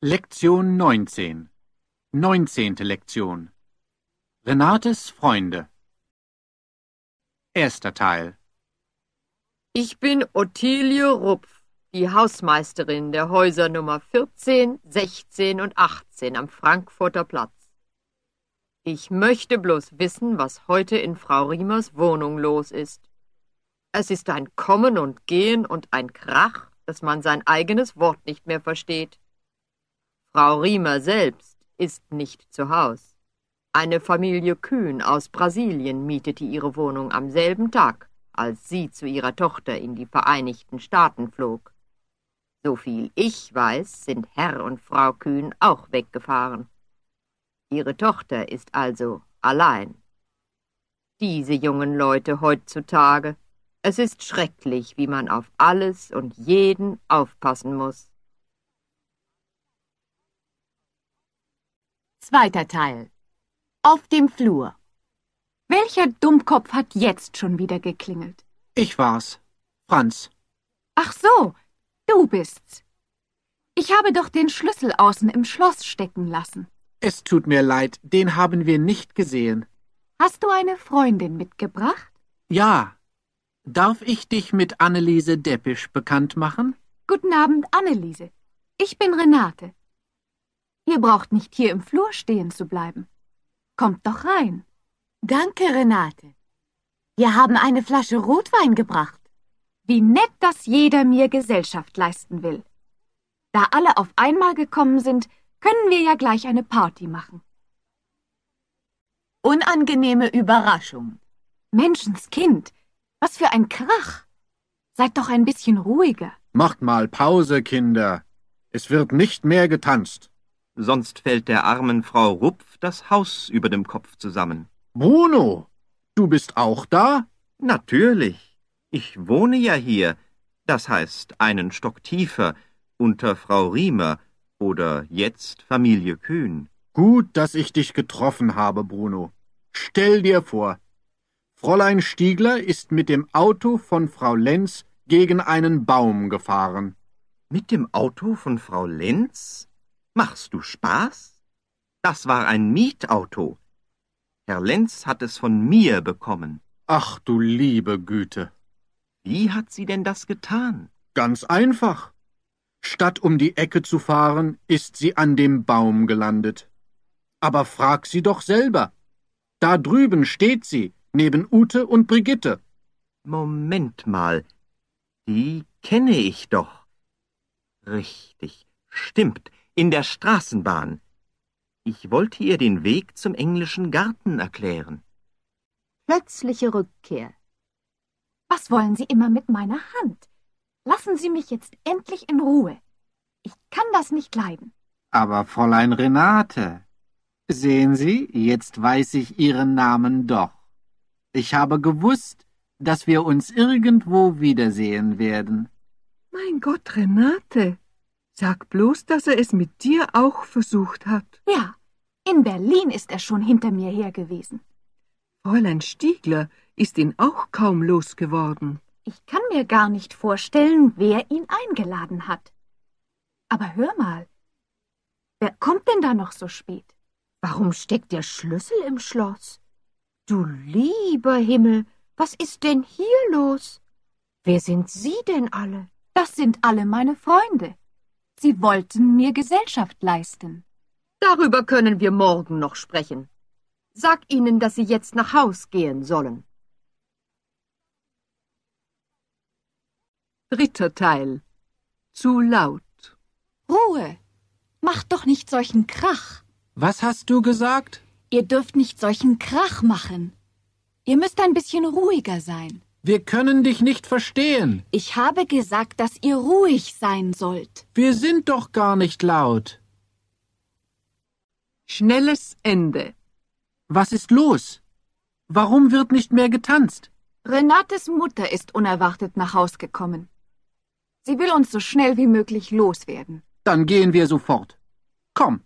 Lektion 19 19. Lektion Renates Freunde Erster Teil Ich bin Ottilie Rupf, die Hausmeisterin der Häuser Nummer 14, 16 und 18 am Frankfurter Platz. Ich möchte bloß wissen, was heute in Frau Riemers Wohnung los ist. Es ist ein Kommen und Gehen und ein Krach, dass man sein eigenes Wort nicht mehr versteht. Frau Riemer selbst ist nicht zu Haus. Eine Familie Kühn aus Brasilien mietete ihre Wohnung am selben Tag, als sie zu ihrer Tochter in die Vereinigten Staaten flog. Soviel ich weiß, sind Herr und Frau Kühn auch weggefahren. Ihre Tochter ist also allein. Diese jungen Leute heutzutage, es ist schrecklich, wie man auf alles und jeden aufpassen muss. Zweiter Teil. Auf dem Flur. Welcher Dummkopf hat jetzt schon wieder geklingelt? Ich war's. Franz. Ach so, du bist's. Ich habe doch den Schlüssel außen im Schloss stecken lassen. Es tut mir leid, den haben wir nicht gesehen. Hast du eine Freundin mitgebracht? Ja. Darf ich dich mit Anneliese Deppisch bekannt machen? Guten Abend, Anneliese. Ich bin Renate. Ihr braucht nicht hier im Flur stehen zu bleiben. Kommt doch rein. Danke, Renate. Wir haben eine Flasche Rotwein gebracht. Wie nett, dass jeder mir Gesellschaft leisten will. Da alle auf einmal gekommen sind, können wir ja gleich eine Party machen. Unangenehme Überraschung. Menschenskind, was für ein Krach. Seid doch ein bisschen ruhiger. Macht mal Pause, Kinder. Es wird nicht mehr getanzt sonst fällt der armen Frau Rupf das Haus über dem Kopf zusammen. Bruno, du bist auch da? Natürlich. Ich wohne ja hier, das heißt einen Stock tiefer, unter Frau Riemer oder jetzt Familie Kühn. Gut, dass ich dich getroffen habe, Bruno. Stell dir vor, Fräulein Stiegler ist mit dem Auto von Frau Lenz gegen einen Baum gefahren. Mit dem Auto von Frau Lenz? Machst du Spaß? Das war ein Mietauto. Herr Lenz hat es von mir bekommen. Ach du liebe Güte. Wie hat sie denn das getan? Ganz einfach. Statt um die Ecke zu fahren, ist sie an dem Baum gelandet. Aber frag sie doch selber. Da drüben steht sie, neben Ute und Brigitte. Moment mal, die kenne ich doch. Richtig, stimmt in der Straßenbahn. Ich wollte ihr den Weg zum englischen Garten erklären. Plötzliche Rückkehr. Was wollen Sie immer mit meiner Hand? Lassen Sie mich jetzt endlich in Ruhe. Ich kann das nicht leiden. Aber Fräulein Renate, sehen Sie, jetzt weiß ich Ihren Namen doch. Ich habe gewusst, dass wir uns irgendwo wiedersehen werden. Mein Gott, Renate, Sag bloß, dass er es mit dir auch versucht hat. Ja, in Berlin ist er schon hinter mir her gewesen. Fräulein Stiegler ist ihn auch kaum losgeworden. Ich kann mir gar nicht vorstellen, wer ihn eingeladen hat. Aber hör mal, wer kommt denn da noch so spät? Warum steckt der Schlüssel im Schloss? Du lieber Himmel, was ist denn hier los? Wer sind Sie denn alle? Das sind alle meine Freunde. Sie wollten mir Gesellschaft leisten. Darüber können wir morgen noch sprechen. Sag ihnen, dass sie jetzt nach Haus gehen sollen. Dritter Teil. Zu laut. Ruhe! Macht doch nicht solchen Krach! Was hast du gesagt? Ihr dürft nicht solchen Krach machen. Ihr müsst ein bisschen ruhiger sein. Wir können dich nicht verstehen. Ich habe gesagt, dass ihr ruhig sein sollt. Wir sind doch gar nicht laut. Schnelles Ende. Was ist los? Warum wird nicht mehr getanzt? Renates Mutter ist unerwartet nach Haus gekommen. Sie will uns so schnell wie möglich loswerden. Dann gehen wir sofort. Komm.